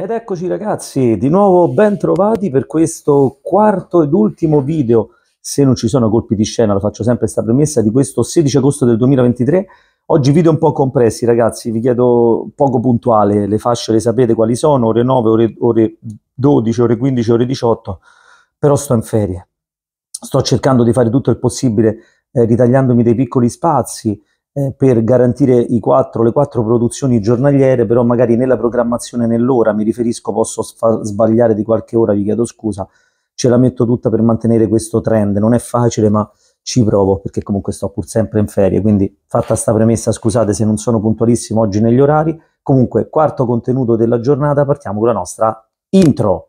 Ed eccoci ragazzi, di nuovo ben trovati per questo quarto ed ultimo video, se non ci sono colpi di scena, lo faccio sempre questa premessa, di questo 16 agosto del 2023. Oggi video un po' compressi ragazzi, vi chiedo poco puntuale, le fasce le sapete quali sono, ore 9, ore, ore 12, ore 15, ore 18, però sto in ferie. Sto cercando di fare tutto il possibile eh, ritagliandomi dei piccoli spazi, eh, per garantire i quattro, le quattro produzioni giornaliere, però magari nella programmazione nell'ora, mi riferisco, posso sbagliare di qualche ora, vi chiedo scusa, ce la metto tutta per mantenere questo trend, non è facile ma ci provo perché comunque sto pur sempre in ferie, quindi fatta sta premessa scusate se non sono puntualissimo oggi negli orari, comunque quarto contenuto della giornata, partiamo con la nostra intro.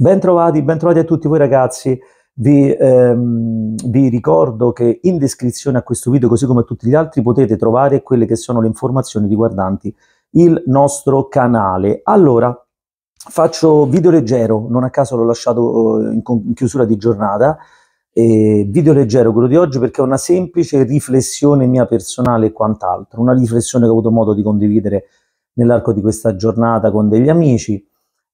Bentrovati, bentrovati a tutti voi ragazzi. Vi, ehm, vi, ricordo che in descrizione a questo video, così come a tutti gli altri, potete trovare quelle che sono le informazioni riguardanti il nostro canale. Allora, faccio video leggero, non a caso l'ho lasciato eh, in, in, chiusura di giornata, eh, video leggero quello di oggi perché è una semplice riflessione mia personale e quant'altro, una riflessione che ho avuto modo di condividere nell'arco di questa giornata con degli amici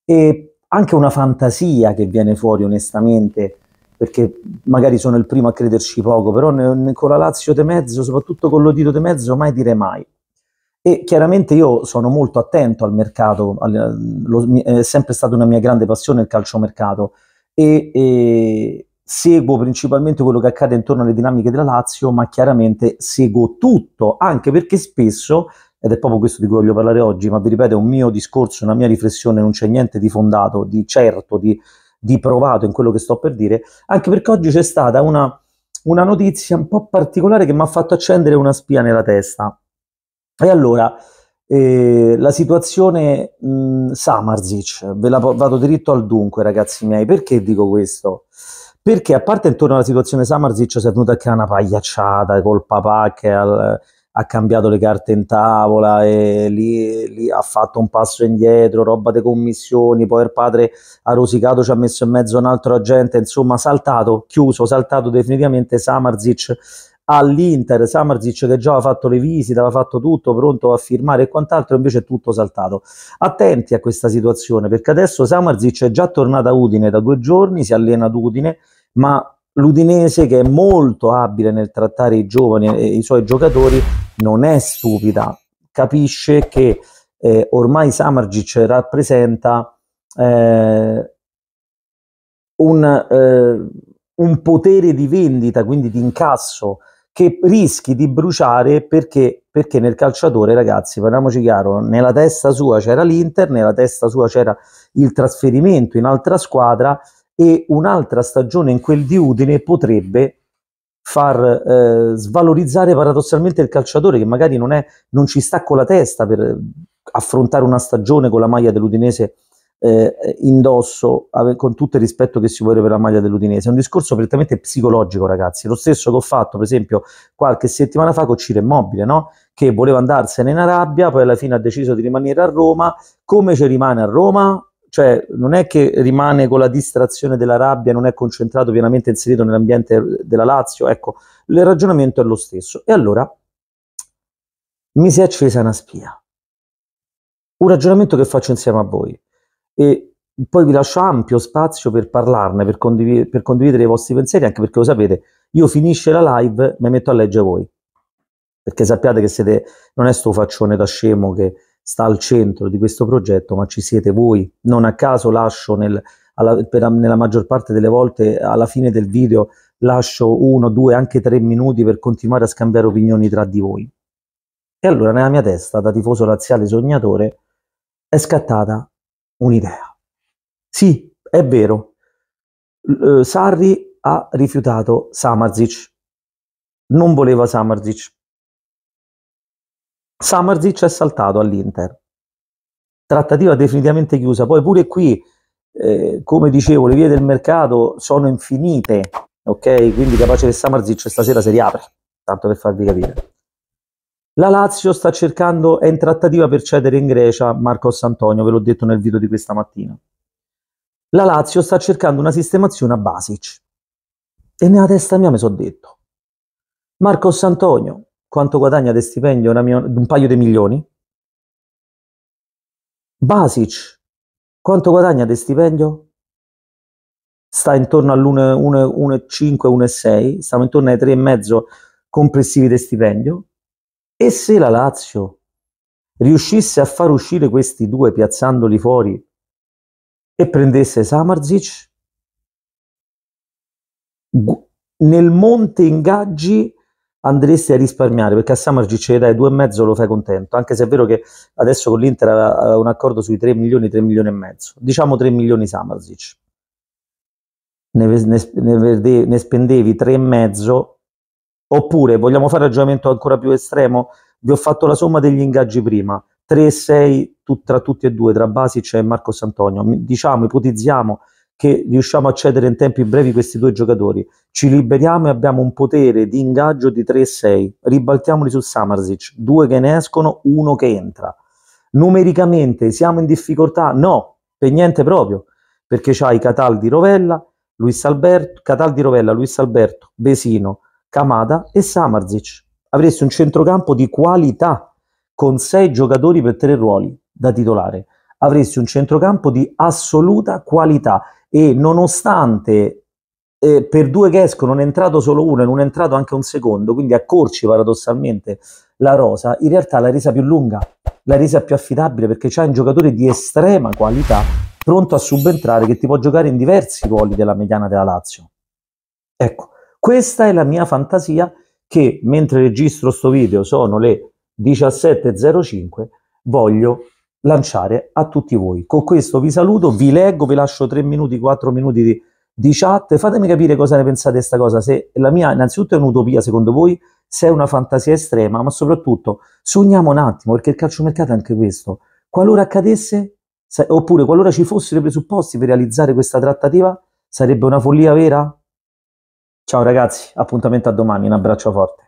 e anche una fantasia che viene fuori onestamente, perché magari sono il primo a crederci poco, però ne, ne, con la Lazio de mezzo, soprattutto con l'Odito de mezzo, mai dire mai. E chiaramente io sono molto attento al mercato, al, lo, è sempre stata una mia grande passione il calciomercato e, e seguo principalmente quello che accade intorno alle dinamiche della Lazio, ma chiaramente seguo tutto, anche perché spesso ed è proprio questo di cui voglio parlare oggi, ma vi ripeto, è un mio discorso, una mia riflessione, non c'è niente di fondato, di certo, di, di provato in quello che sto per dire, anche perché oggi c'è stata una, una notizia un po' particolare che mi ha fatto accendere una spia nella testa. E allora, eh, la situazione mh, mm, Samarzic, ve la vado diritto al dunque, ragazzi miei, perché dico questo? Perché a parte intorno alla situazione Samarzic si è venuta anche una pagliacciata col papà che al, ha cambiato le carte in tavola e lì, lì ha fatto un passo indietro, roba di commissioni, poi il padre ha rosicato, ci ha messo in mezzo un altro agente, insomma saltato, chiuso, saltato definitivamente Samarzic all'Inter, Samarzic che già aveva fatto le visite, aveva fatto tutto, pronto a firmare e quant'altro, invece è tutto saltato. Attenti a questa situazione, perché adesso Samarzic è già tornato a Udine da due giorni, si allena ad Udine, ma l'Udinese che è molto abile nel trattare i giovani e i suoi giocatori non è stupida, capisce che eh, ormai Samargic rappresenta eh, un, eh, un, potere di vendita, quindi di incasso, che rischi di bruciare perché, perché nel calciatore, ragazzi, parliamoci chiaro, nella testa sua c'era l'Inter, nella testa sua c'era il trasferimento in altra squadra e un'altra stagione in quel di Udine potrebbe far eh, svalorizzare paradossalmente il calciatore che magari non, è, non, ci sta con la testa per affrontare una stagione con la maglia dell'Udinese eh, indosso, con tutto il rispetto che si vuole per la maglia dell'Udinese. È un discorso prettamente psicologico, ragazzi. Lo stesso che ho fatto, per esempio, qualche settimana fa con Ciro Immobile, no? che voleva andarsene in Arabia, poi alla fine ha deciso di rimanere a Roma. Come ci rimane a Roma? cioè non è che rimane con la distrazione della rabbia, non è concentrato pienamente inserito nell'ambiente della Lazio, ecco, il ragionamento è lo stesso. E allora mi si è accesa una spia. Un ragionamento che faccio insieme a voi e poi vi lascio ampio spazio per parlarne, per, condiv per condividere i vostri pensieri, anche perché lo sapete, io finisce la live, mi metto a leggere voi, perché sappiate che siete, non è sto faccione da scemo che sta al centro di questo progetto, ma ci siete voi. Non a caso lascio nel, alla, per, nella maggior parte delle volte alla fine del video lascio uno, due, anche tre minuti per continuare a scambiare opinioni tra di voi. E allora nella mia testa, da tifoso laziale sognatore, è scattata un'idea. Sì, è vero, eh, Sarri ha rifiutato Samarzic, non voleva Samarzic, Samarzic è saltato all'Inter. Trattativa definitivamente chiusa. Poi pure qui, eh, come dicevo, le vie del mercato sono infinite, ok? Quindi capace che Samarzic stasera si riapre, tanto per farvi capire. La Lazio sta cercando, è in trattativa per cedere in Grecia Marcos Antonio, ve l'ho detto nel video di questa mattina. La Lazio sta cercando una sistemazione a Basic. E nella testa mia mi sono detto, Marcos Antonio, quanto guadagna di stipendio mia, un paio di milioni? Basic, quanto guadagna di stipendio? Sta intorno all'1,5-1,6, stiamo intorno ai 3,5 complessivi di stipendio. E se la Lazio riuscisse a far uscire questi due piazzandoli fuori e prendesse Samarzic, nel monte ingaggi andresti a risparmiare perché a Samargic ce ne dai due e mezzo lo fai contento anche se è vero che adesso con l'Inter ha un accordo sui 3 milioni 3 milioni e mezzo diciamo 3 milioni Samargic ne, ne, ne, ne spendevi 3 e mezzo oppure vogliamo fare ragionamento ancora più estremo vi ho fatto la somma degli ingaggi prima 3 e 6 tra tutti e due tra Basic e Marcos Antonio diciamo ipotizziamo che riusciamo a cedere in tempi brevi questi due giocatori. Ci liberiamo e abbiamo un potere di ingaggio di 3-6. Ribaltiamoli su Samarzic, due che ne escono, uno che entra. Numericamente siamo in difficoltà? No, per niente proprio, perché c'hai Cataldi Rovella, Luis Alberto, Cataldi Rovella, Luis Alberto, Besino, Camada e Samarzic. Avresti un centrocampo di qualità con sei giocatori per tre ruoli da titolare avresti un centrocampo di assoluta qualità e nonostante eh, per due che escono non è entrato solo uno e non è entrato anche un secondo, quindi accorci paradossalmente la rosa, in realtà la resa più lunga, la resa più affidabile perché c'è un giocatore di estrema qualità pronto a subentrare che ti può giocare in diversi ruoli della mediana della Lazio. Ecco, questa è la mia fantasia che mentre registro questo video sono le 17.05, voglio lanciare a tutti voi. Con questo vi saluto, vi leggo, vi lascio 3 minuti, 4 minuti di, di chat, fatemi capire cosa ne pensate di questa cosa, se la mia innanzitutto è un'utopia secondo voi, se è una fantasia estrema, ma soprattutto sogniamo un attimo, perché il calciomercato è anche questo, qualora accadesse, se, oppure qualora ci fossero i presupposti per realizzare questa trattativa, sarebbe una follia vera? Ciao ragazzi, appuntamento a domani, un abbraccio forte.